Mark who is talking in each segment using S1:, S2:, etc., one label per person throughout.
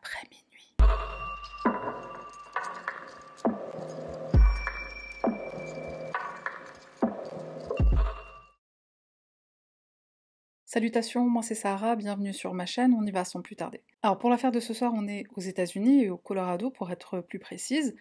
S1: après minuit. Salutations, moi c'est Sarah, bienvenue sur ma chaîne, on y va sans plus tarder. Alors pour l'affaire de ce soir, on est aux États-Unis et au Colorado pour être plus précise.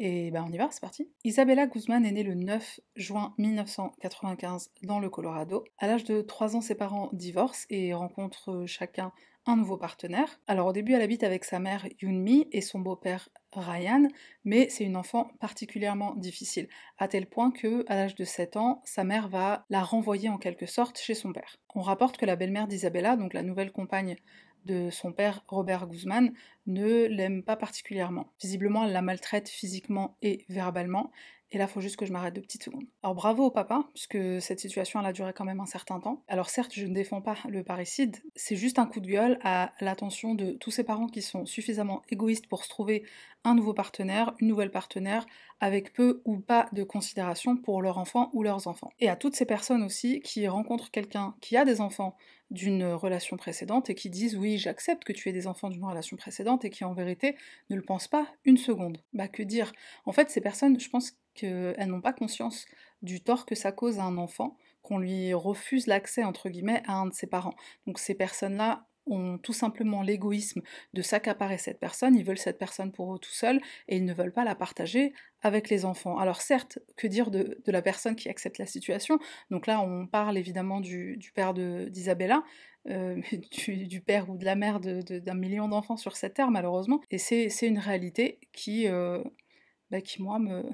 S1: Et ben on y va, c'est parti. Isabella Guzman est née le 9 juin 1995 dans le Colorado. À l'âge de 3 ans, ses parents divorcent et rencontrent chacun un nouveau partenaire. Alors au début, elle habite avec sa mère Yunmi et son beau-père Ryan, mais c'est une enfant particulièrement difficile, à tel point que, à l'âge de 7 ans, sa mère va la renvoyer en quelque sorte chez son père. On rapporte que la belle-mère d'Isabella, donc la nouvelle compagne de son père Robert Guzman, ne l'aime pas particulièrement. Visiblement, elle la maltraite physiquement et verbalement. Et là, faut juste que je m'arrête de petites secondes. Alors bravo au papa, puisque cette situation, elle a duré quand même un certain temps. Alors certes, je ne défends pas le parricide, c'est juste un coup de gueule à l'attention de tous ces parents qui sont suffisamment égoïstes pour se trouver un nouveau partenaire, une nouvelle partenaire, avec peu ou pas de considération pour leur enfant ou leurs enfants. Et à toutes ces personnes aussi qui rencontrent quelqu'un qui a des enfants d'une relation précédente et qui disent oui, j'accepte que tu aies des enfants d'une relation précédente, et qui en vérité ne le pensent pas une seconde. Bah que dire En fait, ces personnes, je pense qu'elles n'ont pas conscience du tort que ça cause à un enfant qu'on lui refuse l'accès entre guillemets à un de ses parents. Donc ces personnes-là ont tout simplement l'égoïsme de s'accaparer cette personne, ils veulent cette personne pour eux tout seuls et ils ne veulent pas la partager avec les enfants. Alors certes, que dire de, la personne qui accepte la situation Donc là, on parle évidemment du, du père d'Isabella, euh, du, père ou de la mère d'un million d'enfants sur cette terre, malheureusement. Et c'est une réalité qui, euh, bah, qui moi, me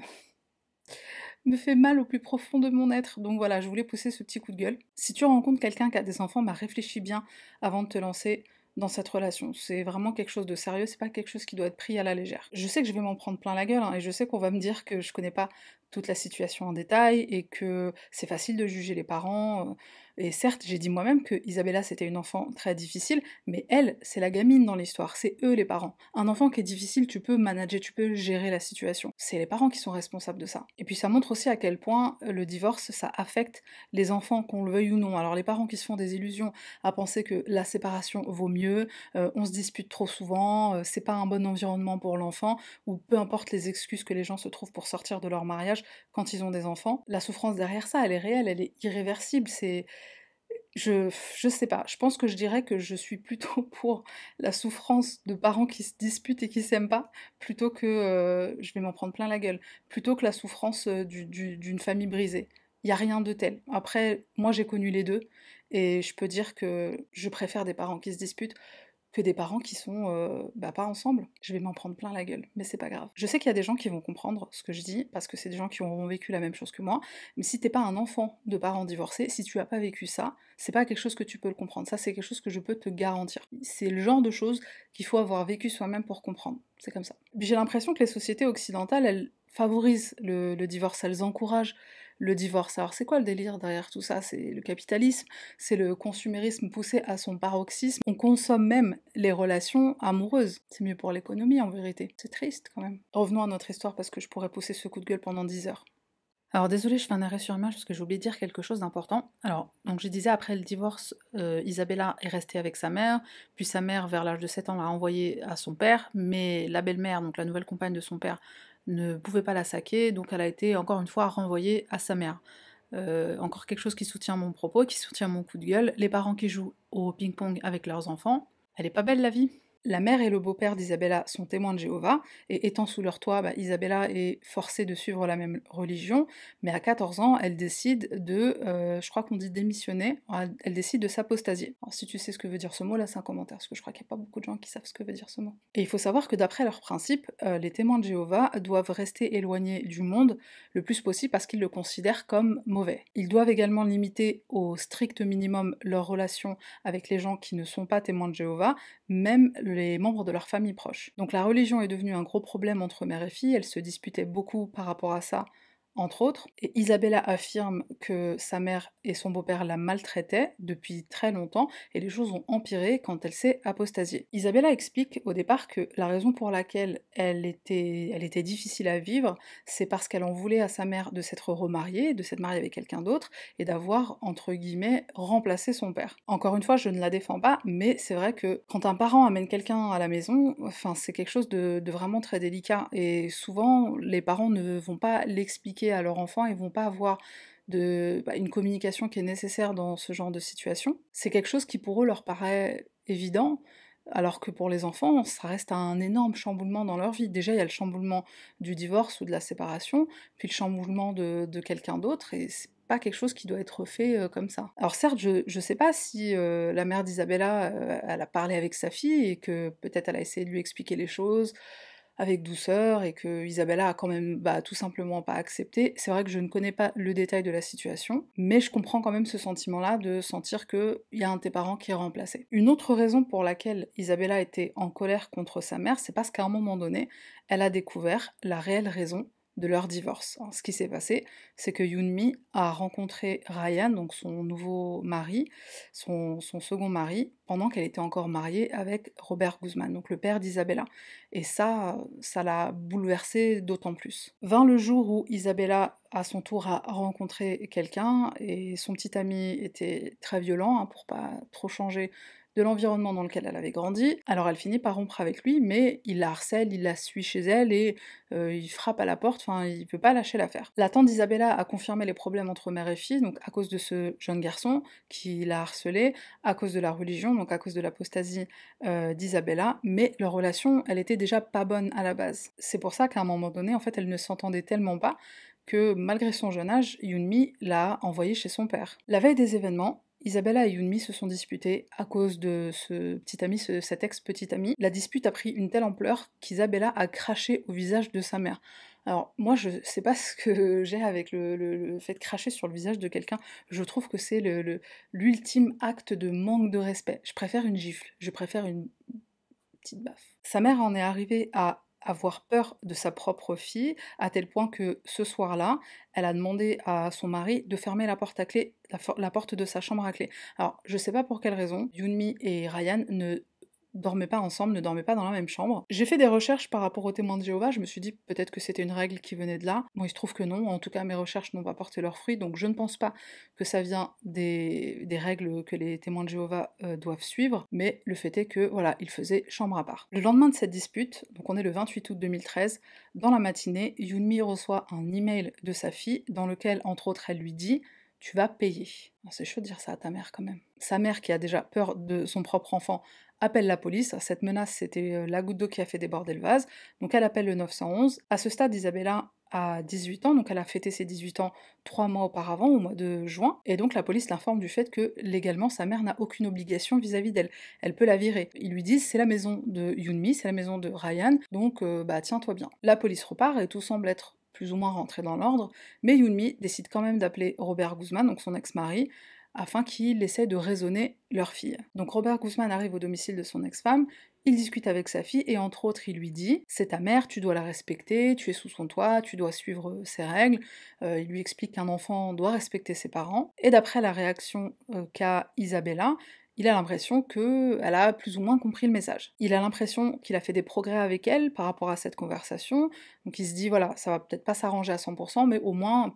S1: me fait mal au plus profond de mon être. Donc voilà, je voulais pousser ce petit coup de gueule. Si tu rencontres quelqu'un qui a des enfants, bah réfléchis bien avant de te lancer dans cette relation. C'est vraiment quelque chose de sérieux, c'est pas quelque chose qui doit être pris à la légère. Je sais que je vais m'en prendre plein la gueule hein, et je sais qu'on va me dire que je connais pas toute la situation en détail et que c'est facile de juger les parents. Euh. Et certes, j'ai dit moi-même que Isabella c'était une enfant très difficile, mais elle, c'est la gamine dans l'histoire, c'est eux les parents. Un enfant qui est difficile, tu peux manager, tu peux gérer la situation. C'est les parents qui sont responsables de ça. Et puis ça montre aussi à quel point euh, le divorce, ça affecte les enfants, qu'on le veuille ou non. Alors les parents qui se font des illusions à penser que la séparation vaut mieux, euh, on se dispute trop souvent, c'est pas un bon environnement pour l'enfant, ou peu importe les excuses que les gens se trouvent pour sortir de leur mariage, quand ils ont des enfants, la souffrance derrière ça, elle est réelle, elle est irréversible. C'est, je, je sais pas. Je pense que je dirais que je suis plutôt pour la souffrance de parents qui se disputent et qui s'aiment pas, plutôt que euh, je vais m'en prendre plein la gueule, plutôt que la souffrance euh, d'une famille brisée. Il y a rien de tel. Après, moi j'ai connu les deux et je peux dire que je préfère des parents qui se disputent que des parents qui sont euh, bah, pas ensemble. Je vais m'en prendre plein la gueule, mais c'est pas grave. Je sais qu'il y a des gens qui vont comprendre ce que je dis, parce que c'est des gens qui ont vécu la même chose que moi, mais si t'es pas un enfant de parents divorcés, si tu as pas vécu ça, c'est pas quelque chose que tu peux le comprendre. Ça, c'est quelque chose que je peux te garantir. C'est le genre de choses qu'il faut avoir vécu soi-même pour comprendre. C'est comme ça. J'ai l'impression que les sociétés occidentales, elles favorisent le, le divorce, elles encouragent le divorce. Alors c'est quoi le délire derrière tout ça C'est le capitalisme, c'est le consumérisme poussé à son paroxysme. On consomme même les relations amoureuses. C'est mieux pour l'économie en vérité. C'est triste quand même. Revenons à notre histoire parce que je pourrais pousser ce coup de gueule pendant 10 heures. Alors désolé, je fais un arrêt sur image parce que j'ai oublié de dire quelque chose d'important. Alors, donc je disais après le divorce, euh, Isabella est restée avec sa mère, puis sa mère vers l'âge de 7 ans l'a envoyée à son père, mais la belle-mère, donc la nouvelle compagne de son père, ne pouvait pas la saquer, donc elle a été encore une fois renvoyée à sa mère. Euh, encore quelque chose qui soutient mon propos, qui soutient mon coup de gueule, les parents qui jouent au ping-pong avec leurs enfants. Elle est pas belle la vie la mère et le beau-père d'Isabella sont témoins de Jéhovah, et étant sous leur toit, bah, Isabella est forcée de suivre la même religion, mais à 14 ans, elle décide de, euh, je crois qu'on dit démissionner, ah, elle décide de s'apostasier. si tu sais ce que veut dire ce mot, là c'est un commentaire, parce que je crois qu'il n'y a pas beaucoup de gens qui savent ce que veut dire ce mot. Et il faut savoir que d'après leurs principes, euh, les témoins de Jéhovah doivent rester éloignés du monde le plus possible parce qu'ils le considèrent comme mauvais. Ils doivent également limiter au strict minimum leur relation avec les gens qui ne sont pas témoins de Jéhovah, même le les membres de leur famille proche. Donc la religion est devenue un gros problème entre mère et fille, elles se disputaient beaucoup par rapport à ça, entre autres. Isabella affirme que sa mère et son beau-père la maltraitaient depuis très longtemps et les choses ont empiré quand elle s'est apostasiée. Isabella explique au départ que la raison pour laquelle elle était, difficile à vivre, c'est parce qu'elle en voulait à sa mère de s'être remariée, de s'être mariée avec quelqu'un d'autre et d'avoir, entre guillemets, remplacé son père. Encore une fois, je ne la défends pas, mais c'est vrai que quand un parent amène quelqu'un à la maison, enfin, c'est quelque chose de vraiment très délicat et souvent les parents ne vont pas l'expliquer à leur enfant, ils vont pas avoir bah, une communication qui est nécessaire dans ce genre de situation. C'est quelque chose qui pour eux leur paraît évident, alors que pour les enfants, ça reste un énorme chamboulement dans leur vie. Déjà, il y a le chamboulement du divorce ou de la séparation, puis le chamboulement de, quelqu'un d'autre, et c'est pas quelque chose qui doit être fait euh, comme ça. Alors certes, je, ne sais pas si euh, la mère d'Isabella, euh, elle a parlé avec sa fille et que peut-être elle a essayé de lui expliquer les choses, avec douceur et que Isabella a quand même bah, tout simplement pas accepté. C'est vrai que je ne connais pas le détail de la situation, mais je comprends quand même ce sentiment-là de sentir qu'il y a un de tes parents qui est remplacé. Une autre raison pour laquelle Isabella était en colère contre sa mère, c'est parce qu'à un moment donné, elle a découvert la réelle raison de leur divorce. ce qui s'est passé, c'est que Yoonmi a rencontré Ryan, donc son nouveau mari, son, second mari, pendant qu'elle était encore mariée avec Robert Guzman, donc le père d'Isabella. Et ça, ça l'a bouleversée d'autant plus. Vint le jour où Isabella, à son tour, a rencontré quelqu'un, et son petit ami était très violent, hein, pour pas trop changer de l'environnement dans lequel elle avait grandi. Alors elle finit par rompre avec lui, mais il la harcèle, il la suit chez elle et euh, il frappe à la porte, enfin il peut pas lâcher l'affaire. La tante d'Isabella a confirmé les problèmes entre mère et fille, donc à cause de ce jeune garçon qui l'a harcelée, à cause de la religion, donc à cause de l'apostasie euh, d'Isabella, mais leur relation, elle était déjà pas bonne à la base. C'est pour ça qu'à un moment donné, en fait, elle ne s'entendait tellement pas que malgré son jeune âge, Yunmi l'a envoyée chez son père. La veille des événements, Isabella et Yunmi se sont disputées à cause de ce petit ami, cet ex-petit ami. La dispute a pris une telle ampleur qu'Isabella a craché au visage de sa mère. Alors moi je sais pas ce que j'ai avec le, fait de cracher sur le visage de quelqu'un. Je trouve que c'est l'ultime acte de manque de respect. Je préfère une gifle, je préfère une petite baffe. Sa mère en est arrivée à avoir peur de sa propre fille, à tel point que ce soir-là, elle a demandé à son mari de fermer la porte à clé, la, porte de sa chambre à clé. Alors, je sais pas pour quelle raison, Yunmi et Ryan ne dormaient pas ensemble, ne dormaient pas dans la même chambre. J'ai fait des recherches par rapport aux témoins de Jéhovah, je me suis dit peut-être que c'était une règle qui venait de là. Bon, il se trouve que non, en tout cas mes recherches n'ont pas porté leurs fruits, donc je ne pense pas que ça vient des, règles que les témoins de Jéhovah euh, doivent suivre, mais le fait est que voilà, ils faisaient chambre à part. Le lendemain de cette dispute, donc on est le 28 août 2013, dans la matinée, Yunmi reçoit un email de sa fille dans lequel entre autres elle lui dit tu vas payer. C'est chaud de dire ça à ta mère quand même. Sa mère qui a déjà peur de son propre enfant appelle la police. Cette menace, c'était euh, la goutte d'eau qui a fait déborder le vase. Donc elle appelle le 911. À ce stade, Isabella a 18 ans, donc elle a fêté ses 18 ans trois mois auparavant, au mois de juin, et donc la police l'informe du fait que légalement sa mère n'a aucune obligation vis-à-vis d'elle. Elle peut la virer. Ils lui disent c'est la maison de Yunmi, c'est la maison de Ryan, donc euh, bah tiens-toi bien. La police repart et tout semble être plus ou moins rentré dans l'ordre, mais Yunmi décide quand même d'appeler Robert Guzman, donc son ex-mari, afin qu'il essaie de raisonner leur fille. Donc Robert Guzman arrive au domicile de son ex-femme, il discute avec sa fille et entre autres il lui dit C'est ta mère, tu dois la respecter, tu es sous son toit, tu dois suivre euh, ses règles. Euh, il lui explique qu'un enfant doit respecter ses parents. Et d'après la réaction euh, qu'a Isabella, il a l'impression qu'elle a plus ou moins compris le message. Il a l'impression qu'il a fait des progrès avec elle par rapport à cette conversation. Donc il se dit voilà, ça va peut-être pas s'arranger à 100%, mais au moins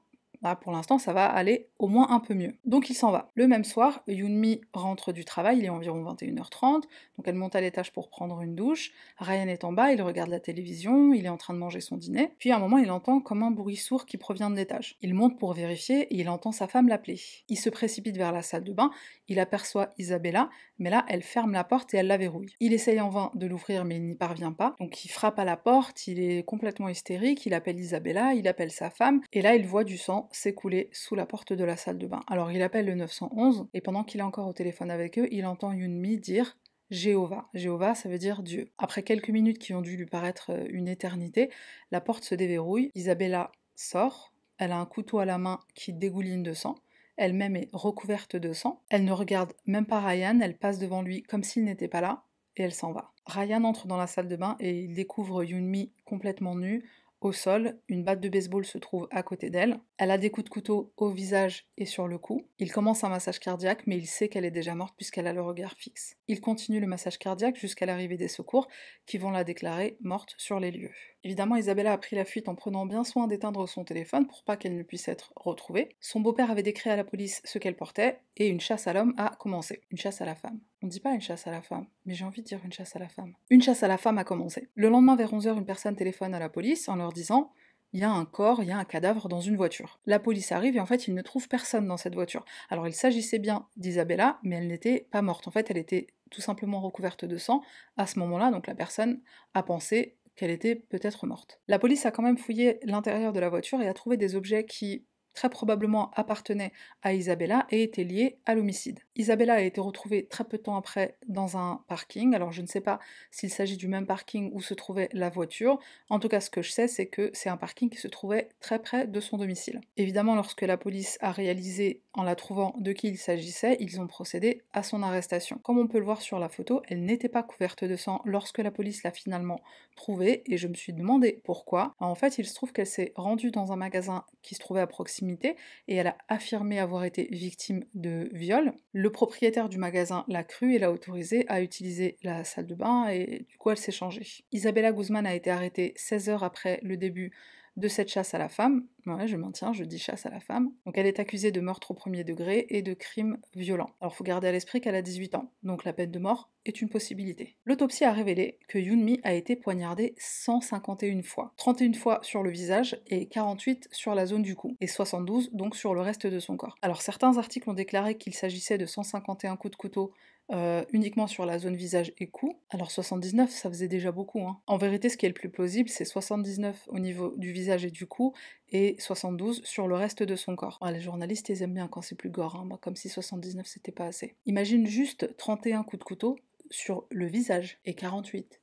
S1: pour l'instant, ça va aller au moins un peu mieux. Donc il s'en va. Le même soir, Yunmi rentre du travail, il est environ 21h30, donc elle monte à l'étage pour prendre une douche. Ryan est en bas, il regarde la télévision, il est en train de manger son dîner. Puis à un moment, il entend comme un bruit sourd qui provient de l'étage. Il monte pour vérifier et il entend sa femme l'appeler. Il se précipite vers la salle de bain, il aperçoit Isabella, mais là, elle ferme la porte et elle la verrouille. Il essaye en vain de l'ouvrir, mais il n'y parvient pas. Donc il frappe à la porte, il est complètement hystérique, il appelle Isabella, il appelle sa femme, et là, il voit du sang s'écouler sous la porte de la salle de bain. Alors il appelle le 911 et pendant qu'il est encore au téléphone avec eux, il entend Yunmi dire Jéhovah. Jéhovah, ça veut dire Dieu. Après quelques minutes qui ont dû lui paraître euh, une éternité, la porte se déverrouille, Isabella sort, elle a un couteau à la main qui dégouline de sang, elle-même est recouverte de sang, elle ne regarde même pas Ryan, elle passe devant lui comme s'il n'était pas là, et elle s'en va. Ryan entre dans la salle de bain et il découvre Yunmi complètement nue, au sol, une batte de baseball se trouve à côté d'elle. Elle a des coups de couteau au visage et sur le cou. Il commence un massage cardiaque, mais il sait qu'elle est déjà morte puisqu'elle a le regard fixe. Il continue le massage cardiaque jusqu'à l'arrivée des secours qui vont la déclarer morte sur les lieux. Évidemment, Isabella a pris la fuite en prenant bien soin d'éteindre son téléphone pour pas qu'elle ne puisse être retrouvée. Son beau-père avait décrit à la police ce qu'elle portait et une chasse à l'homme a commencé, une chasse à la femme. On ne dit pas une chasse à la femme, mais j'ai envie de dire une chasse à la femme. Une chasse à la femme a commencé. Le lendemain vers 11h, une personne téléphone à la police en leur disant il y a un corps, il y a un cadavre dans une voiture. La police arrive et en fait, ils ne trouvent personne dans cette voiture. Alors, il s'agissait bien d'Isabella, mais elle n'était pas morte. En fait, elle était tout simplement recouverte de sang. À ce moment-là, donc la personne a pensé qu'elle était peut-être morte. La police a quand même fouillé l'intérieur de la voiture et a trouvé des objets qui très probablement appartenaient à Isabella et étaient liés à l'homicide. Isabella a été retrouvée très peu de temps après dans un parking. Alors je ne sais pas s'il s'agit du même parking où se trouvait la voiture. En tout cas, ce que je sais, c'est que c'est un parking qui se trouvait très près de son domicile. Évidemment, lorsque la police a réalisé en la trouvant de qui il s'agissait, ils ont procédé à son arrestation. Comme on peut le voir sur la photo, elle n'était pas couverte de sang lorsque la police l'a finalement trouvée et je me suis demandé pourquoi. en fait, il se trouve qu'elle s'est rendue dans un magasin qui se trouvait à proximité et elle a affirmé avoir été victime de viol le propriétaire du magasin l'a cru et l'a autorisé à utiliser la salle de bain et du coup elle s'est changée. Isabella Guzman a été arrêtée 16 heures après le début de cette chasse à la femme. Bah ouais, je maintiens, je dis chasse à la femme. Donc elle est accusée de meurtre au premier degré et de crime violent. Alors faut garder à l'esprit qu'elle a 18 ans, donc la peine de mort est une possibilité. L'autopsie a révélé que Yoon-mi a été poignardée 151 fois. 31 fois sur le visage et 48 sur la zone du cou, et 72 donc sur le reste de son corps. Alors certains articles ont déclaré qu'il s'agissait de 151 coups de couteau euh, uniquement sur la zone visage et cou. Alors 79, ça faisait déjà beaucoup. Hein. En vérité, ce qui est le plus plausible, c'est 79 au niveau du visage et du cou et 72 sur le reste de son corps. Ah, les journalistes, ils aiment bien quand c'est plus gore, hein. comme si 79 c'était pas assez. Imagine juste 31 coups de couteau sur le visage et 48.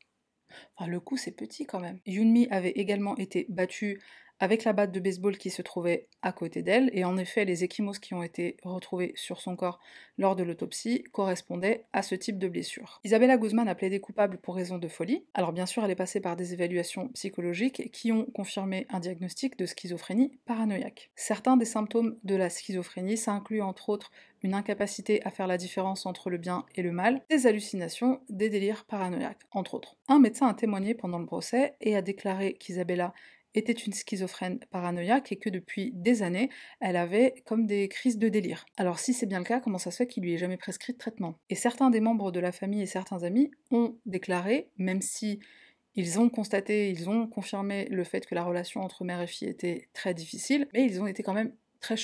S1: le coup, c'est petit quand même. Yunmi avait également été battue avec la batte de baseball qui se trouvait à côté d'elle, et en effet les échymoses qui ont été retrouvées sur son corps lors de l'autopsie correspondaient à ce type de blessure. Isabella Guzman a plaidé coupable pour raison de folie, alors bien sûr elle est passée par des évaluations psychologiques qui ont confirmé un diagnostic de schizophrénie paranoïaque. Certains des symptômes de la schizophrénie, ça inclut entre autres une incapacité à faire la différence entre le bien et le mal, des hallucinations, des délires paranoïaques, entre autres. Un médecin a témoigné pendant le procès et a déclaré qu'Isabella était une schizophrène paranoïaque et que depuis des années, elle avait comme des crises de délire. Alors si c'est bien le cas, comment ça se fait qu'il lui ait jamais prescrit de traitement Et certains des membres de la famille et certains amis ont déclaré, même si ils ont constaté, ils ont confirmé le fait que la relation entre mère et fille était très difficile, mais ils ont été quand même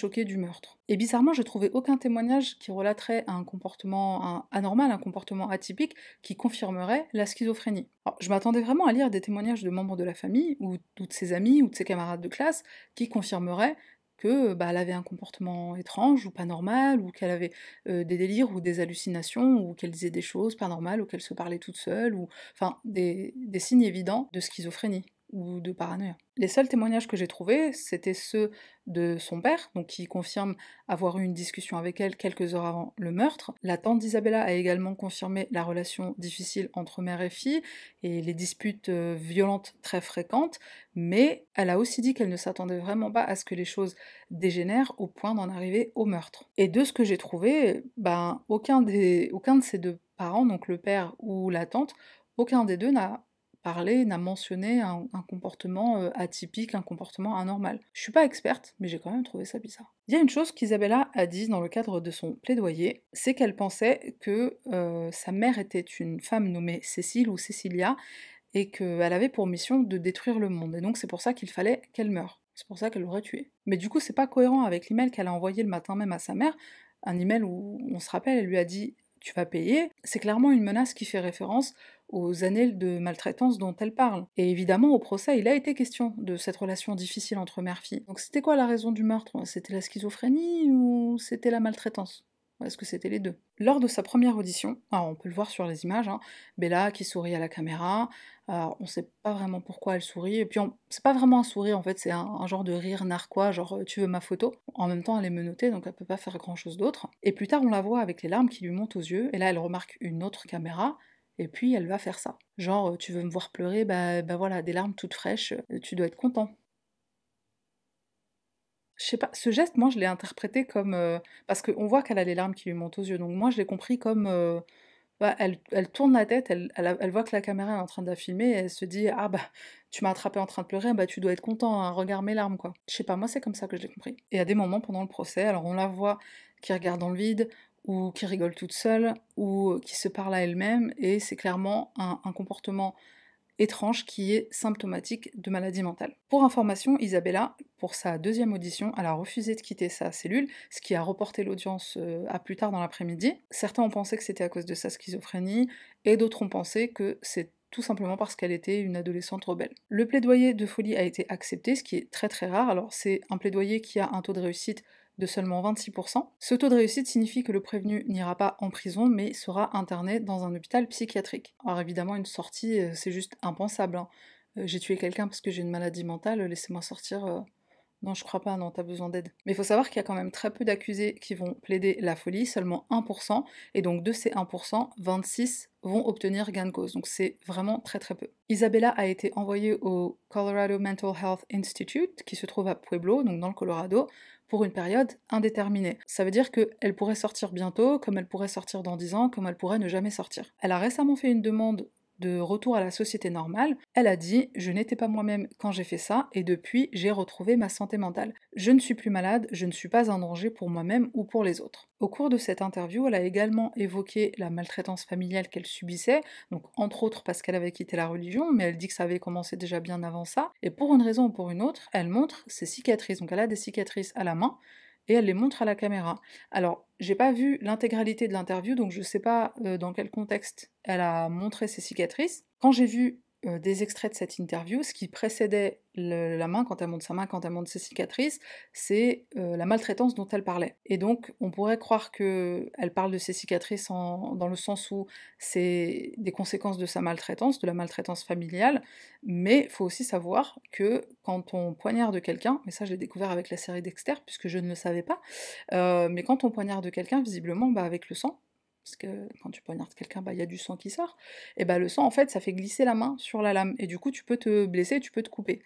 S1: très du meurtre. Et bizarrement, je trouvais aucun témoignage qui relaterait un comportement anormal, un comportement atypique qui confirmerait la schizophrénie. je m'attendais vraiment à lire des témoignages de membres de la famille ou, de ses amis ou de ses camarades de classe qui confirmeraient que bah, elle avait un comportement étrange ou pas normal, ou qu'elle avait euh, des délires ou des hallucinations, ou qu'elle disait des choses pas normales, ou qu'elle se parlait toute seule, ou enfin des signes évidents de schizophrénie ou de paranoïa. Les seuls témoignages que j'ai trouvés, c'était ceux de son père, donc qui confirme avoir eu une discussion avec elle quelques heures avant le meurtre. La tante d'Isabella a également confirmé la relation difficile entre mère et fille et les disputes euh, violentes très fréquentes, mais elle a aussi dit qu'elle ne s'attendait vraiment pas à ce que les choses dégénèrent au point d'en arriver au meurtre. Et de ce que j'ai trouvé, ben aucun des aucun de ces deux parents, donc le père ou la tante, aucun des deux n'a parlé n'a mentionné un, comportement euh, atypique, un comportement anormal. Je suis pas experte, mais j'ai quand même trouvé ça bizarre. Il y a une chose qu'Isabella a dit dans le cadre de son plaidoyer, c'est qu'elle pensait que euh, sa mère était une femme nommée Cécile ou Cécilia et qu'elle avait pour mission de détruire le monde. Et donc c'est pour ça qu'il fallait qu'elle meure. C'est pour ça qu'elle l'aurait tuée. Mais du coup, c'est pas cohérent avec l'email qu'elle a envoyé le matin même à sa mère, un email où on se rappelle, elle lui a dit tu vas payer. C'est clairement une menace qui fait référence aux années de maltraitance dont elle parle. Et évidemment, au procès, il a été question de cette relation difficile entre mère Donc c'était quoi la raison du meurtre C'était la schizophrénie ou c'était la maltraitance est-ce que c'était les deux Lors de sa première audition, on peut le voir sur les images, hein, Bella qui sourit à la caméra, on ne sait pas vraiment pourquoi elle sourit, et puis c'est pas vraiment un sourire en fait, c'est un, genre de rire narquois, genre euh, tu veux ma photo. En même temps, elle est menottée, donc elle peut pas faire grand chose d'autre. Et plus tard, on la voit avec les larmes qui lui montent aux yeux, et là elle remarque une autre caméra, et puis elle va faire ça. Genre, euh, tu veux me voir pleurer, bah, bah voilà, des larmes toutes fraîches, euh, tu dois être content. Je sais pas, ce geste, moi je l'ai interprété comme. Euh, parce qu'on voit qu'elle a les larmes qui lui montent aux yeux, donc moi je l'ai compris comme. Bah, elle, tourne la tête, elle, voit que la caméra est en train de la filmer, et elle se dit Ah bah, tu m'as attrapé en train de pleurer, bah tu dois être content, hein, regarde mes larmes quoi. Je sais pas, moi c'est comme ça que je l'ai compris. Et à des moments pendant le procès, alors on la voit qui regarde dans le vide, ou qui rigole toute seule, ou euh, qui se parle à elle-même, et c'est clairement un, un, comportement étrange qui est symptomatique de maladie mentale. Pour information, Isabella, pour sa deuxième audition, elle a refusé de quitter sa cellule, ce qui a reporté l'audience euh, à plus tard dans l'après-midi. Certains ont pensé que c'était à cause de sa schizophrénie, et d'autres ont pensé que c'est tout simplement parce qu'elle était une adolescente rebelle. Le plaidoyer de folie a été accepté, ce qui est très très rare. Alors c'est un plaidoyer qui a un taux de réussite de seulement 26%. Ce taux de réussite signifie que le prévenu n'ira pas en prison mais sera interné dans un hôpital psychiatrique. Alors évidemment une sortie euh, c'est juste impensable. Hein. Euh, j'ai tué quelqu'un parce que j'ai une maladie mentale, laissez-moi sortir. Euh. Non, je crois pas, non, t'as besoin d'aide. Mais il faut savoir qu'il y a quand même très peu d'accusés qui vont plaider la folie, seulement 1%, et donc de ces 1%, 26 vont obtenir gain de cause. Donc c'est vraiment très très peu. Isabella a été envoyée au Colorado Mental Health Institute, qui se trouve à Pueblo, donc dans le Colorado, pour une période indéterminée. Ça veut dire qu'elle pourrait sortir bientôt, comme elle pourrait sortir dans 10 ans, comme elle pourrait ne jamais sortir. Elle a récemment fait une demande de retour à la société normale, elle a dit Je n'étais pas moi-même quand j'ai fait ça, et depuis, j'ai retrouvé ma santé mentale. Je ne suis plus malade, je ne suis pas un danger pour moi-même ou pour les autres. Au cours de cette interview, elle a également évoqué la maltraitance familiale qu'elle subissait, donc entre autres parce qu'elle avait quitté la religion, mais elle dit que ça avait commencé déjà bien avant ça, et pour une raison ou pour une autre, elle montre ses cicatrices. Donc elle a des cicatrices à la main, et elle les montre à la caméra. Alors, j'ai pas vu l'intégralité de l'interview, donc je sais pas euh, dans quel contexte elle a montré ses cicatrices. Quand j'ai vu euh, des extraits de cette interview. Ce qui précédait la main, quand elle monte sa main, quand elle monte ses cicatrices, c'est euh, la maltraitance dont elle parlait. Et donc, on pourrait croire qu'elle parle de ses cicatrices dans le sens où c'est des conséquences de sa maltraitance, de la maltraitance familiale, mais il faut aussi savoir que quand on poignarde quelqu'un, mais ça je l'ai découvert avec la série Dexter, puisque je ne le savais pas, euh, mais quand on poignarde quelqu'un, visiblement, bah, avec le sang, parce que quand tu poignardes quelqu'un, bah, il y a du sang qui sort, et bah, le sang, en fait, ça fait glisser la main sur la lame, et du coup, tu peux te blesser, tu peux te couper.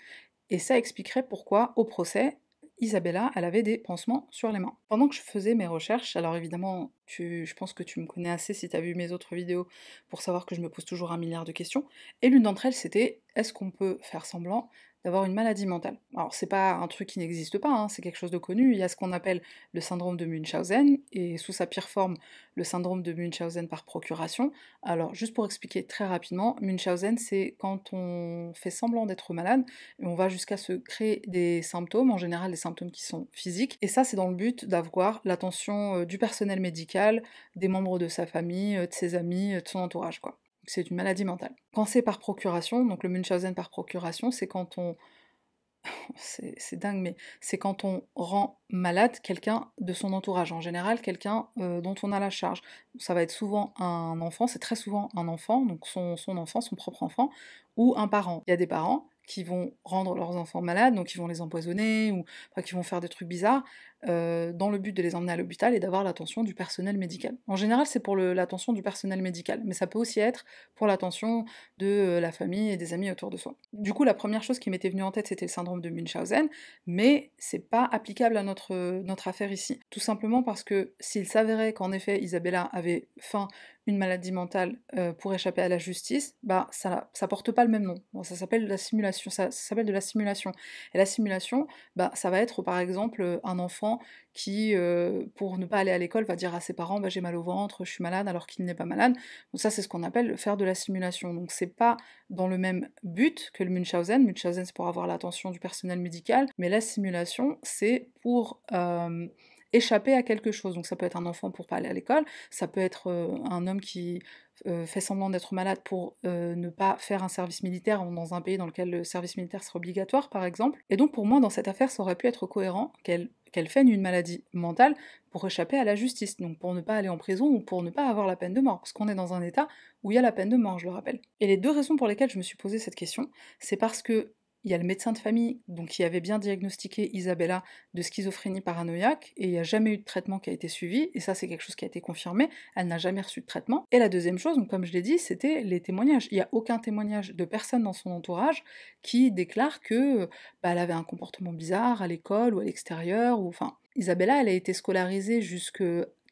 S1: Et ça expliquerait pourquoi, au procès, Isabella, elle avait des pansements sur les mains. Pendant que je faisais mes recherches, alors évidemment, je pense que tu me connais assez si tu as vu mes autres vidéos pour savoir que je me pose toujours un milliard de questions, et l'une d'entre elles, c'était est-ce qu'on peut faire semblant d'avoir une maladie mentale. Alors c'est pas un truc qui n'existe pas, hein, c'est quelque chose de connu. Il y a ce qu'on appelle le syndrome de Munchausen et sous sa pire forme le syndrome de Munchausen par procuration. Alors juste pour expliquer très rapidement, Munchausen c'est quand on fait semblant d'être malade et on va jusqu'à se créer des symptômes, en général des symptômes qui sont physiques. Et ça c'est dans le but d'avoir l'attention euh, du personnel médical, des membres de sa famille, euh, de ses amis, euh, de son entourage quoi c'est une maladie mentale. Quand c'est par procuration, donc le Munchausen par procuration, c'est quand on. c'est dingue, mais c'est quand on rend malade quelqu'un de son entourage, en général quelqu'un euh, dont on a la charge. Ça va être souvent un enfant, c'est très souvent un enfant, donc son, son enfant, son propre enfant, ou un parent. Il y a des parents qui vont rendre leurs enfants malades, donc ils vont les empoisonner ou qui vont faire des trucs bizarres. Euh, dans le but de les emmener à l'hôpital et d'avoir l'attention du personnel médical. En général, c'est pour l'attention du personnel médical, mais ça peut aussi être pour l'attention de euh, la famille et des amis autour de soi. Du coup, la première chose qui m'était venue en tête, c'était le syndrome de Münchhausen, mais c'est pas applicable à notre, notre affaire ici. Tout simplement parce que s'il s'avérait qu'en effet Isabella avait faim une maladie mentale euh, pour échapper à la justice, bah ça, ça porte pas le même nom. ça s'appelle la simulation, ça s'appelle de la simulation. Et la simulation, bah ça va être par exemple un enfant qui, euh, pour ne pas aller à l'école, va dire à ses parents bah, j'ai mal au ventre, je suis malade alors qu'il n'est pas malade. Donc ça, c'est ce qu'on appelle faire de la simulation. Donc c'est pas dans le même but que le Munchausen. Munchausen, c'est pour avoir l'attention du personnel médical, mais la simulation, c'est pour euh, échapper à quelque chose. Donc ça peut être un enfant pour pas aller à l'école, ça peut être euh, un homme qui euh, fait semblant d'être malade pour euh, ne pas faire un service militaire dans un pays dans lequel le service militaire serait obligatoire, par exemple. Et donc, pour moi, dans cette affaire, ça aurait pu être cohérent qu'elle qu'elle feigne une maladie mentale pour échapper à la justice, donc pour ne pas aller en prison ou pour ne pas avoir la peine de mort, parce qu'on est dans un état où il y a la peine de mort, je le rappelle. Et les deux raisons pour lesquelles je me suis posé cette question, c'est parce que il y a le médecin de famille, donc qui avait bien diagnostiqué Isabella de schizophrénie paranoïaque, et il n'y a jamais eu de traitement qui a été suivi, et ça c'est quelque chose qui a été confirmé, elle n'a jamais reçu de traitement. Et la deuxième chose, comme je l'ai dit, c'était les témoignages. Il n'y a aucun témoignage de personne dans son entourage qui déclare que bah, avait un comportement bizarre à l'école ou à l'extérieur, ou enfin. Isabella, elle a été scolarisée jusque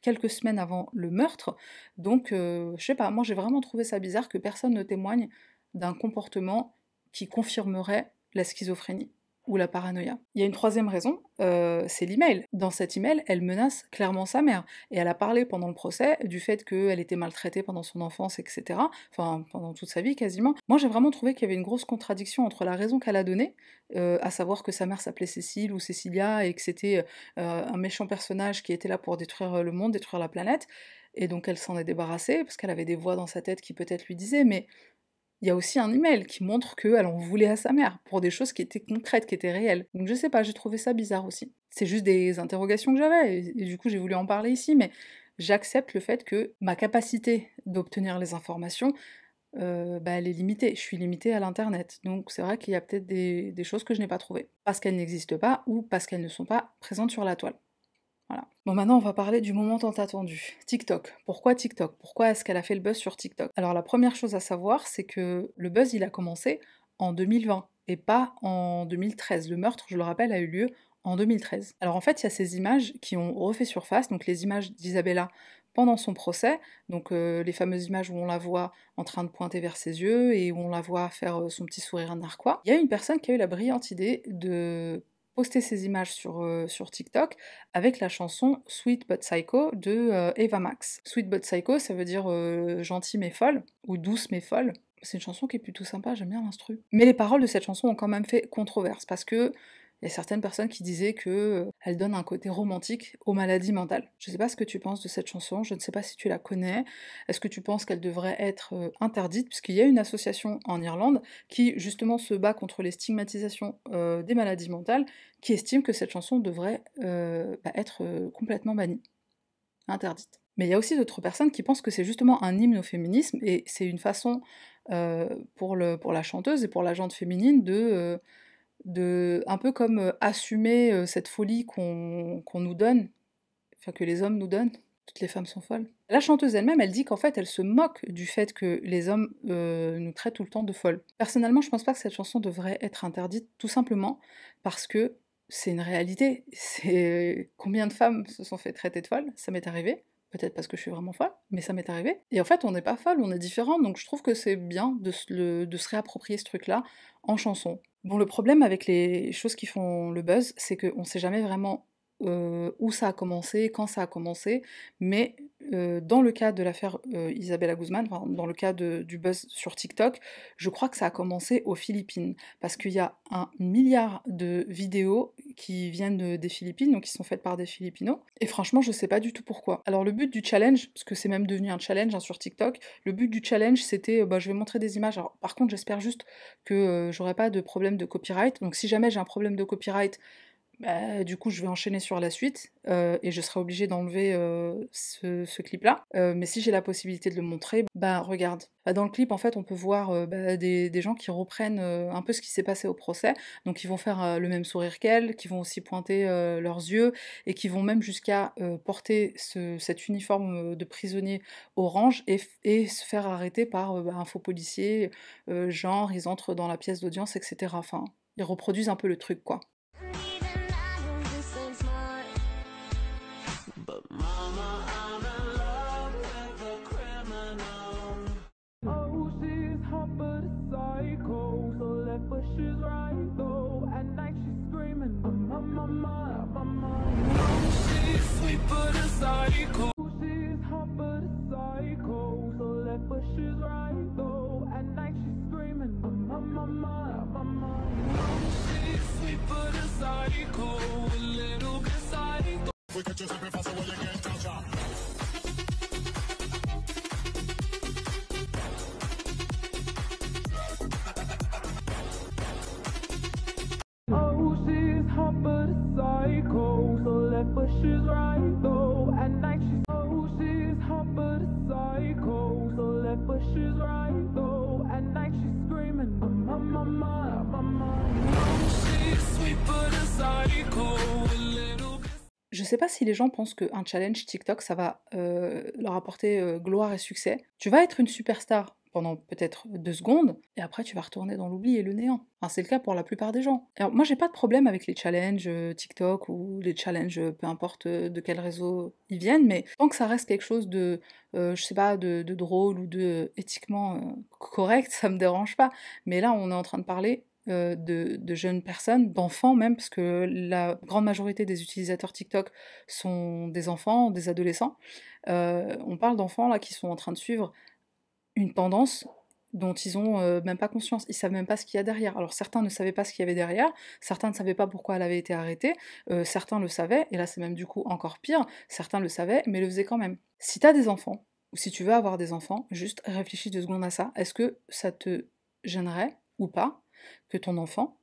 S1: quelques semaines avant le meurtre. Donc, je euh, je sais pas, moi j'ai vraiment trouvé ça bizarre que personne ne témoigne d'un comportement qui confirmerait la schizophrénie ou la paranoïa. Il y a une troisième raison, euh, c'est l'email. Dans cet email, elle menace clairement sa mère. Et elle a parlé pendant le procès du fait qu'elle était maltraitée pendant son enfance, etc. Enfin, pendant toute sa vie quasiment. Moi, j'ai vraiment trouvé qu'il y avait une grosse contradiction entre la raison qu'elle a donnée, euh, à savoir que sa mère s'appelait Cécile ou Cécilia et que c'était euh, un méchant personnage qui était là pour détruire le monde, détruire la planète. Et donc elle s'en est débarrassée parce qu'elle avait des voix dans sa tête qui peut-être lui disaient, mais il y a aussi un email qui montre qu'elle en voulait à sa mère pour des choses qui étaient concrètes, qui étaient réelles. Donc je sais pas, j'ai trouvé ça bizarre aussi. C'est juste des interrogations que j'avais et, du coup j'ai voulu en parler ici, mais j'accepte le fait que ma capacité d'obtenir les informations, euh, bah, elle est limitée. Je suis limitée à l'Internet. Donc c'est vrai qu'il y a peut-être des, choses que je n'ai pas trouvées. Parce qu'elles n'existent pas ou parce qu'elles ne sont pas présentes sur la toile. Bon, maintenant, on va parler du moment tant attendu. TikTok. Pourquoi TikTok Pourquoi est-ce qu'elle a fait le buzz sur TikTok Alors, la première chose à savoir, c'est que le buzz, il a commencé en 2020 et pas en 2013. Le meurtre, je le rappelle, a eu lieu en 2013. Alors, en fait, il y a ces images qui ont refait surface, donc les images d'Isabella pendant son procès, donc euh, les fameuses images où on la voit en train de pointer vers ses yeux et où on la voit faire euh, son petit sourire narquois, il y a une personne qui a eu la brillante idée de posté ces images euh, sur, TikTok avec la chanson Sweet But Psycho de euh, Eva Max. Sweet But Psycho, ça veut dire euh, gentil mais folle, ou douce mais folle. C'est une chanson qui est plutôt sympa, j'aime bien l'instru. Mais les paroles de cette chanson ont quand même fait controverse parce que il certaines personnes qui disaient que euh, elle donne un côté romantique aux maladies mentales. Je ne sais pas ce que tu penses de cette chanson, je ne sais pas si tu la connais. Est-ce que tu penses qu'elle devrait être euh, interdite Puisqu'il y a une association en Irlande qui justement se bat contre les stigmatisations euh, des maladies mentales, qui estime que cette chanson devrait bah, être complètement bannie, interdite. Mais il y a aussi d'autres personnes qui pensent que c'est justement un hymne au féminisme et c'est une façon pour, le, pour la chanteuse et pour la gente féminine de de un peu comme euh, assumer euh, cette folie qu'on nous donne, enfin que les hommes nous donnent. Toutes les femmes sont folles. La chanteuse elle-même, elle dit qu'en fait, elle se moque du fait que les hommes euh, nous traitent tout le temps de folles. Personnellement, je pense pas que cette chanson devrait être interdite, tout simplement parce que c'est une réalité. C'est combien de femmes se sont fait traiter de folles Ça m'est arrivé. Peut-être parce que je suis vraiment folle, mais ça m'est arrivé. Et en fait, on n'est pas folle, on est différent. Donc je trouve que c'est bien de se réapproprier ce truc-là en chanson. Bon, le problème avec les choses qui font le buzz, c'est qu'on ne sait jamais vraiment euh, où ça a commencé, quand ça a commencé, mais euh, dans le cas de l'affaire euh, Isabella Guzman, dans le cas du buzz sur TikTok, je crois que ça a commencé aux Philippines, parce qu'il y a un milliard de vidéos qui viennent des Philippines, donc qui sont faites par des Filipinos, et franchement, je sais pas du tout pourquoi. Alors le but du challenge, parce que c'est même devenu un challenge hein, sur TikTok, le but du challenge c'était, bah, je vais montrer des images, par contre j'espère juste que j'aurai pas de problème de copyright, donc si jamais j'ai un problème de copyright, bah, du coup, je vais enchaîner sur la suite euh, et je serai obligée d'enlever euh, ce, clip-là. Euh, mais si j'ai la possibilité de le montrer, bah regarde. Bah, dans le clip, en fait, on peut voir bah, des, gens qui reprennent un peu ce qui s'est passé au procès. Donc, ils vont faire le même sourire qu'elle, qui vont aussi pointer leurs yeux et qui vont même jusqu'à porter cet uniforme de prisonnier orange et, et se faire arrêter par un faux policier, genre ils entrent dans la pièce d'audience, etc. Enfin, ils reproduisent un peu le truc, quoi. psycho. She's hot but a psycho. So left but she's right though. At night she's screaming, I'm on my mind, my mind. She's sweet but a psycho. A little bit psycho. We could just be faster when you get Oh, she's hot but a psycho So left but she's right though Je sais pas si les gens pensent qu'un challenge TikTok, ça va euh, leur apporter euh, gloire et succès. Tu vas être une superstar pendant peut-être deux secondes, et après tu vas retourner dans l'oubli et le néant. c'est le cas pour la plupart des gens. Alors moi j'ai pas de problème avec les challenges euh, TikTok ou les challenges peu importe de quel réseau ils viennent, mais tant que ça reste quelque chose de, je sais pas, de, drôle ou de éthiquement correct, ça me dérange pas. Mais là on est en train de parler euh, de, jeunes personnes, d'enfants même, parce que la grande majorité des utilisateurs TikTok sont des enfants, des adolescents. Euh, on parle d'enfants là qui sont en train de suivre une tendance dont ils ont euh, même pas conscience, ils savent même pas ce qu'il y a derrière. Alors certains ne savaient pas ce qu'il y avait derrière, certains ne savaient pas pourquoi elle avait été arrêtée, certains le savaient, et là c'est même du coup encore pire, certains le savaient, mais le faisaient quand même. Si tu as des enfants, ou si tu veux avoir des enfants, juste réfléchis deux secondes à ça. Est-ce que ça te gênerait ou pas que ton enfant,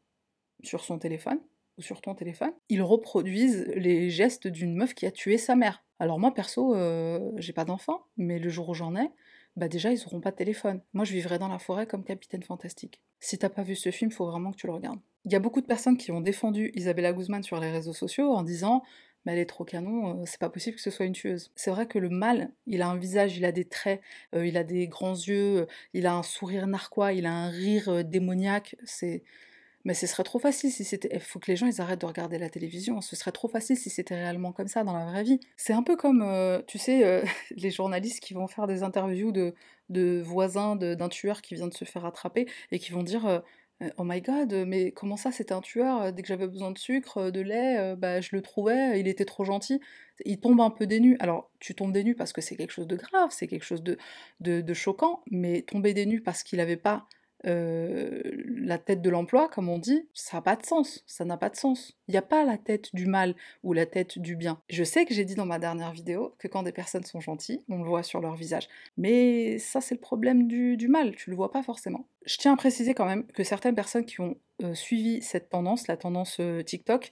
S1: sur son téléphone ou sur ton téléphone, ils reproduisent les gestes d'une meuf qui a tué sa mère. Alors moi, perso, euh, j'ai pas d'enfant, mais le jour où j'en ai, bah déjà, ils auront pas de téléphone. Moi, je vivrai dans la forêt comme Capitaine Fantastique. Si t'as pas vu ce film, faut vraiment que tu le regardes. Il y a beaucoup de personnes qui ont défendu Isabella Guzman sur les réseaux sociaux en disant mais elle est trop canon, euh, c'est pas possible que ce soit une tueuse. C'est vrai que le mal il a un visage, il a des traits, euh, il a des grands yeux, euh, il a un sourire narquois, il a un rire démoniaque, c'est... Mais ce serait trop facile si c'était. Il faut que les gens ils arrêtent de regarder la télévision. Ce serait trop facile si c'était réellement comme ça dans la vraie vie. C'est un peu comme, tu sais, les journalistes qui vont faire des interviews de, de voisins d'un tueur qui vient de se faire attraper et qui vont dire. Euh, oh my god, mais comment ça, c'était un tueur euh, Dès que j'avais besoin de sucre, euh, de lait, bah, je le trouvais, il était trop gentil. Il tombe un peu des nues. Alors, tu tombes des nues parce que c'est quelque chose de grave, c'est quelque chose de, de, de choquant, mais tomber des nues parce qu'il n'avait pas la tête de l'emploi, comme on dit, ça n'a pas de sens, ça n'a pas de sens. Il n'y a pas la tête du mal ou la tête du bien. Je sais que j'ai dit dans ma dernière vidéo que quand des personnes sont gentilles, on le voit sur leur visage. Mais ça, c'est le problème du, mal, tu le vois pas forcément. Je tiens à préciser quand même que certaines personnes qui ont suivi cette tendance, la tendance TikTok,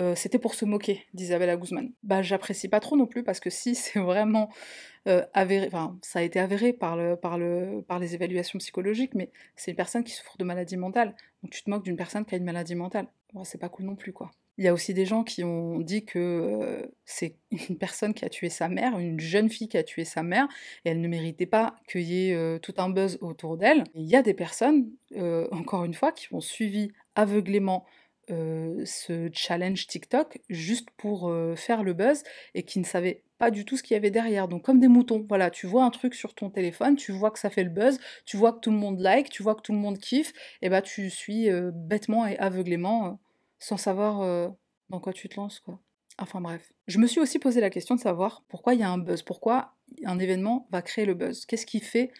S1: euh, c'était pour se moquer d'Isabella Guzman. Bah j'apprécie pas trop non plus parce que si c'est vraiment euh, avéré, enfin ça a été avéré par, le, par, les évaluations psychologiques, mais c'est une personne qui souffre de maladie mentale. Donc tu te moques d'une personne qui a une maladie mentale. c'est pas cool non plus quoi. Il y a aussi des gens qui ont dit que euh, c'est une personne qui a tué sa mère, une jeune fille qui a tué sa mère, et elle ne méritait pas qu'il y ait tout un buzz autour d'elle. Il y a des personnes, encore une fois, qui ont suivi aveuglément euh, ce challenge TikTok juste pour euh, faire le buzz et qui ne savait pas du tout ce qu'il y avait derrière. Donc comme des moutons, voilà, tu vois un truc sur ton téléphone, tu vois que ça fait le buzz, tu vois que tout le monde like, tu vois que tout le monde kiffe, et bah tu suis euh, bêtement et aveuglément sans savoir dans quoi tu te lances quoi. Enfin bref. Je me suis aussi posé la question de savoir pourquoi il y a un buzz, pourquoi un événement va créer le buzz. Qu'est-ce qui fait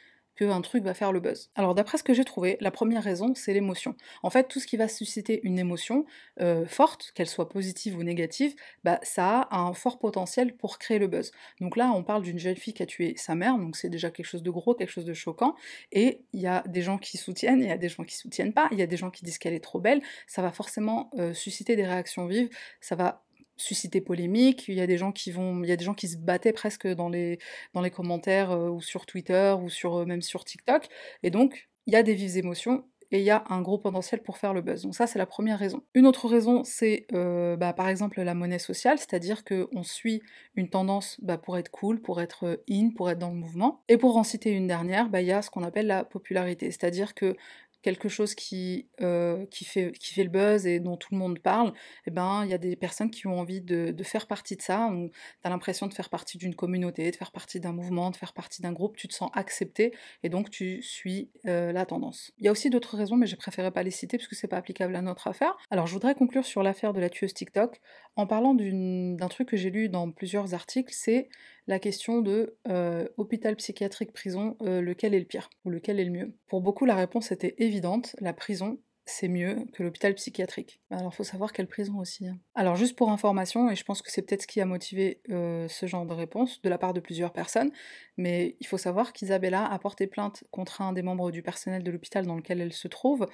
S1: un truc va faire le buzz. Alors d'après ce que j'ai trouvé, la première raison, c'est l'émotion. En fait, tout ce qui va susciter une émotion euh, forte, qu'elle soit positive ou négative, bah, ça a un fort potentiel pour créer le buzz. Donc là, on parle d'une jeune fille qui a tué sa mère, donc c'est déjà quelque chose de gros, quelque chose de choquant, et il y a des gens qui soutiennent, il y a des gens qui soutiennent pas, il y a des gens qui disent qu'elle est trop belle, ça va forcément euh, susciter des réactions vives, ça va susciter polémique. Il y a des gens qui vont, il y a des gens qui se battaient presque dans les, dans les commentaires euh, ou sur Twitter ou sur, euh, même sur TikTok. Et donc, il y a des vives émotions et il y a un gros potentiel pour faire le buzz. Donc ça, c'est la première raison. Une autre raison, c'est euh, bah, par exemple la monnaie sociale, c'est-à-dire qu'on suit une tendance bah, pour être cool, pour être in, pour être dans le mouvement. Et pour en citer une dernière, bah, il y a ce qu'on appelle la popularité, c'est-à-dire que quelque chose qui, euh, qui, fait, qui fait le buzz et dont tout le monde parle, eh ben, il y a des personnes qui ont envie de, faire partie de ça. Tu as l'impression de faire partie d'une communauté, de faire partie d'un mouvement, de faire partie d'un groupe. Tu te sens accepté et donc tu suis euh, la tendance. Il y a aussi d'autres raisons, mais je préférerais pas les citer parce que c'est pas applicable à notre affaire. Alors, je voudrais conclure sur l'affaire de la tueuse TikTok en parlant d'un truc que j'ai lu dans plusieurs articles, c'est la question de euh, hôpital psychiatrique prison, euh, lequel est le pire ou lequel est le mieux. Pour beaucoup, la réponse était évidente, la prison c'est mieux que l'hôpital psychiatrique. Alors faut savoir quelle prison aussi. Hein. Alors juste pour information, et je pense que c'est peut-être ce qui a motivé euh, ce genre de réponse de la part de plusieurs personnes, mais il faut savoir qu'Isabella a porté plainte contre un des membres du personnel de l'hôpital dans lequel elle se trouve,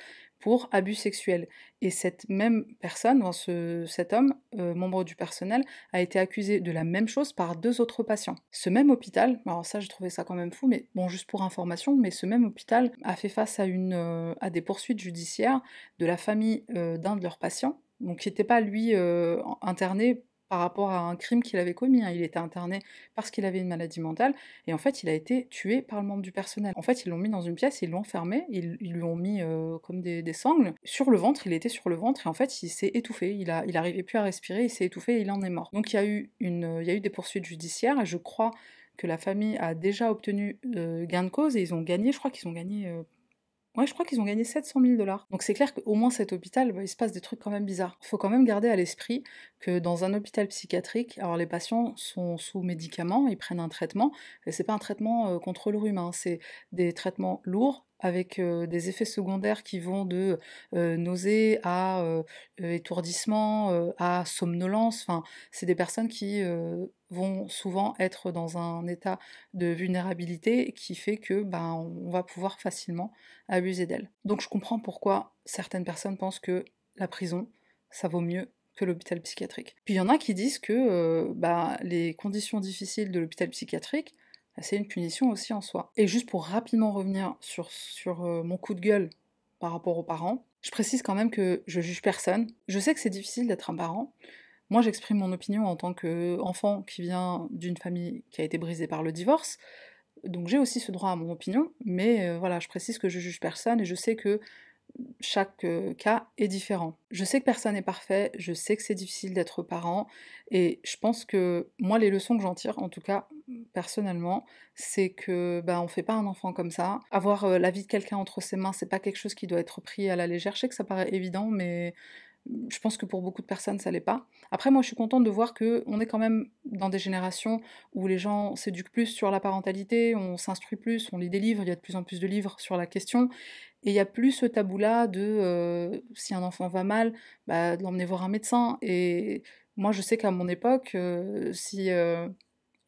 S1: pour abus sexuels. Et cette même personne, ce, cet homme, euh, membre du personnel, a été accusé de la même chose par deux autres patients. Ce même hôpital, alors ça j'ai trouvé ça quand même fou, mais bon juste pour information, mais ce même hôpital a fait face à, une, euh, à des poursuites judiciaires de la famille euh, d'un de leurs patients, donc qui n'était pas lui interné par rapport à un crime qu'il avait commis. Hein. Il était interné parce qu'il avait une maladie mentale et en fait il a été tué par le membre du personnel. En fait ils l'ont mis dans une pièce, ils l'ont fermé, ils, ils, lui ont mis comme des, sangles sur le ventre, il était sur le ventre et en fait il s'est étouffé, il a, il arrivait plus à respirer, il s'est étouffé et il en est mort. Donc il y a eu une, il y a eu des poursuites judiciaires et je crois que la famille a déjà obtenu gain de cause et ils ont gagné, je crois qu'ils ont gagné Ouais, je crois qu'ils ont gagné 700 000 dollars. Donc c'est clair qu'au moins cet hôpital, bah, il se passe des trucs quand même bizarres. Faut quand même garder à l'esprit que dans un hôpital psychiatrique, alors les patients sont sous médicaments, ils prennent un traitement, et c'est pas un traitement euh, contre le rhume, c'est des traitements lourds, avec des effets secondaires qui vont de nausées à euh, étourdissement, à somnolence. Enfin, c'est des personnes qui vont souvent être dans un état de vulnérabilité qui fait que ben, on va pouvoir facilement abuser d'elles. Donc je comprends pourquoi certaines personnes pensent que la prison, ça vaut mieux que l'hôpital psychiatrique. Puis il y en a qui disent que ben, les conditions difficiles de l'hôpital psychiatrique, c'est une punition aussi en soi. Et juste pour rapidement revenir sur, sur euh, mon coup de gueule par rapport aux parents, je précise quand même que je juge personne. Je sais que c'est difficile d'être un parent. Moi, j'exprime mon opinion en tant qu'enfant qui vient d'une famille qui a été brisée par le divorce. Donc j'ai aussi ce droit à mon opinion, mais euh, voilà, je précise que je juge personne et je sais que chaque euh, cas est différent. Je sais que personne n'est parfait, je sais que c'est difficile d'être parent, et je pense que moi, les leçons que j'en tire, en tout cas personnellement, c'est que ben, on fait pas un enfant comme ça. Avoir euh, la vie de quelqu'un entre ses mains, c'est pas quelque chose qui doit être pris à la légère. Je sais que ça paraît évident, mais je pense que pour beaucoup de personnes, ça l'est pas. Après, moi, je suis contente de voir que on est quand même dans des générations où les gens s'éduquent plus sur la parentalité, on s'instruit plus, on lit des livres, il y a de plus en plus de livres sur la question, et il y a plus ce tabou-là de euh, si un enfant va mal, bah, de l'emmener voir un médecin. Et moi, je sais qu'à mon époque, euh, si euh,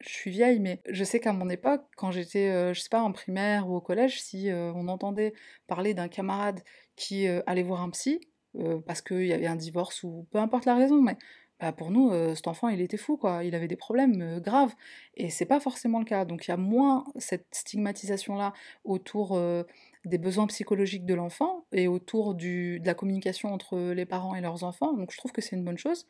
S1: je suis vieille, mais je sais qu'à mon époque, quand j'étais, je je sais pas, en primaire ou au collège, si on entendait parler d'un camarade qui allait voir un psy, parce qu'il y avait un divorce ou peu importe la raison, mais bah, pour nous, cet enfant, il était fou, quoi. Il avait des problèmes graves. Et c'est pas forcément le cas. Donc il y a moins cette stigmatisation-là autour des besoins psychologiques de l'enfant et autour du, de la communication entre les parents et leurs enfants. Donc je trouve que c'est une bonne chose,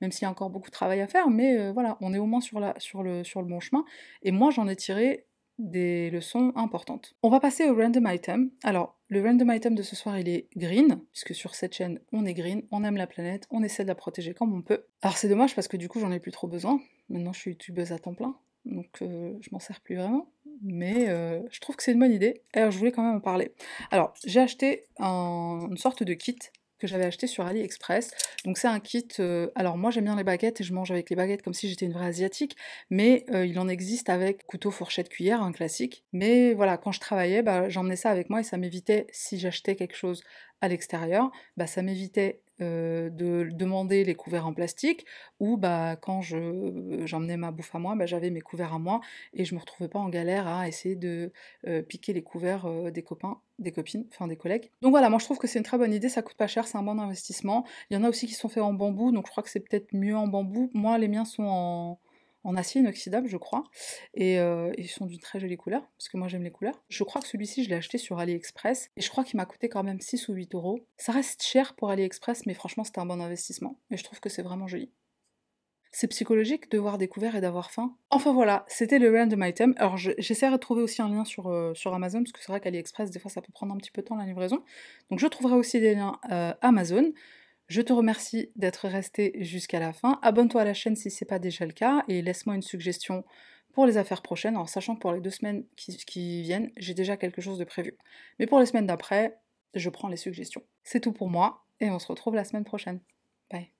S1: même s'il y a encore beaucoup de travail à faire. Mais voilà, on est au moins sur, la, sur, le, sur le bon chemin. Et moi, j'en ai tiré des leçons importantes. On va passer au random item. Alors, le random item de ce soir, il est green, puisque sur cette chaîne, on est green, on aime la planète, on essaie de la protéger comme on peut. Alors c'est dommage parce que du coup, j'en ai plus trop besoin. Maintenant, je suis youtubeuse à temps plein, donc euh, je m'en sers plus vraiment. Mais euh, je trouve que c'est une bonne idée. Alors, je voulais quand même en parler. Alors, j'ai acheté une sorte de kit que j'avais acheté sur AliExpress. Donc c'est un kit, euh, alors moi j'aime bien les baguettes et je mange avec les baguettes comme si j'étais une vraie asiatique, mais euh, il en existe avec couteau, fourchette, cuillère, un classique. Mais voilà, quand je travaillais, bah, j'emmenais ça avec moi et ça m'évitait, si j'achetais quelque chose à l'extérieur, bah, ça m'évitait de demander les couverts en plastique ou bah, quand j'emmenais ma bouffe à moi, bah, j'avais mes couverts à moi et je me retrouvais pas en galère à essayer de piquer les couverts des copains, des copines, enfin des collègues. Donc voilà, moi je trouve que c'est une très bonne idée, ça coûte pas cher, c'est un bon investissement. Il y en a aussi qui sont faits en bambou, donc je crois que c'est peut-être mieux en bambou. Moi les miens sont en, en acier inoxydable, je crois. Et, euh, ils sont d'une très jolie couleur, parce que moi j'aime les couleurs. Je crois que celui-ci, je l'ai acheté sur AliExpress. Et je crois qu'il m'a coûté quand même 6 ou 8 euros. Ça reste cher pour AliExpress, mais franchement, c'était un bon investissement. Et je trouve que c'est vraiment joli. C'est psychologique de voir découvert et d'avoir faim. Enfin voilà, c'était le random item. Alors j'essaierai de trouver aussi un lien sur, euh, sur Amazon, parce que c'est vrai qu'AliExpress, des fois, ça peut prendre un petit peu de temps la livraison. Donc je trouverai aussi des liens euh, Amazon. Je te remercie d'être resté jusqu'à la fin. Abonne-toi à la chaîne si ce n'est pas déjà le cas et laisse-moi une suggestion pour les affaires prochaines, en sachant que pour les deux semaines qui, viennent, j'ai déjà quelque chose de prévu. Mais pour les semaines d'après, je prends les suggestions. C'est tout pour moi et on se retrouve la semaine prochaine. Bye.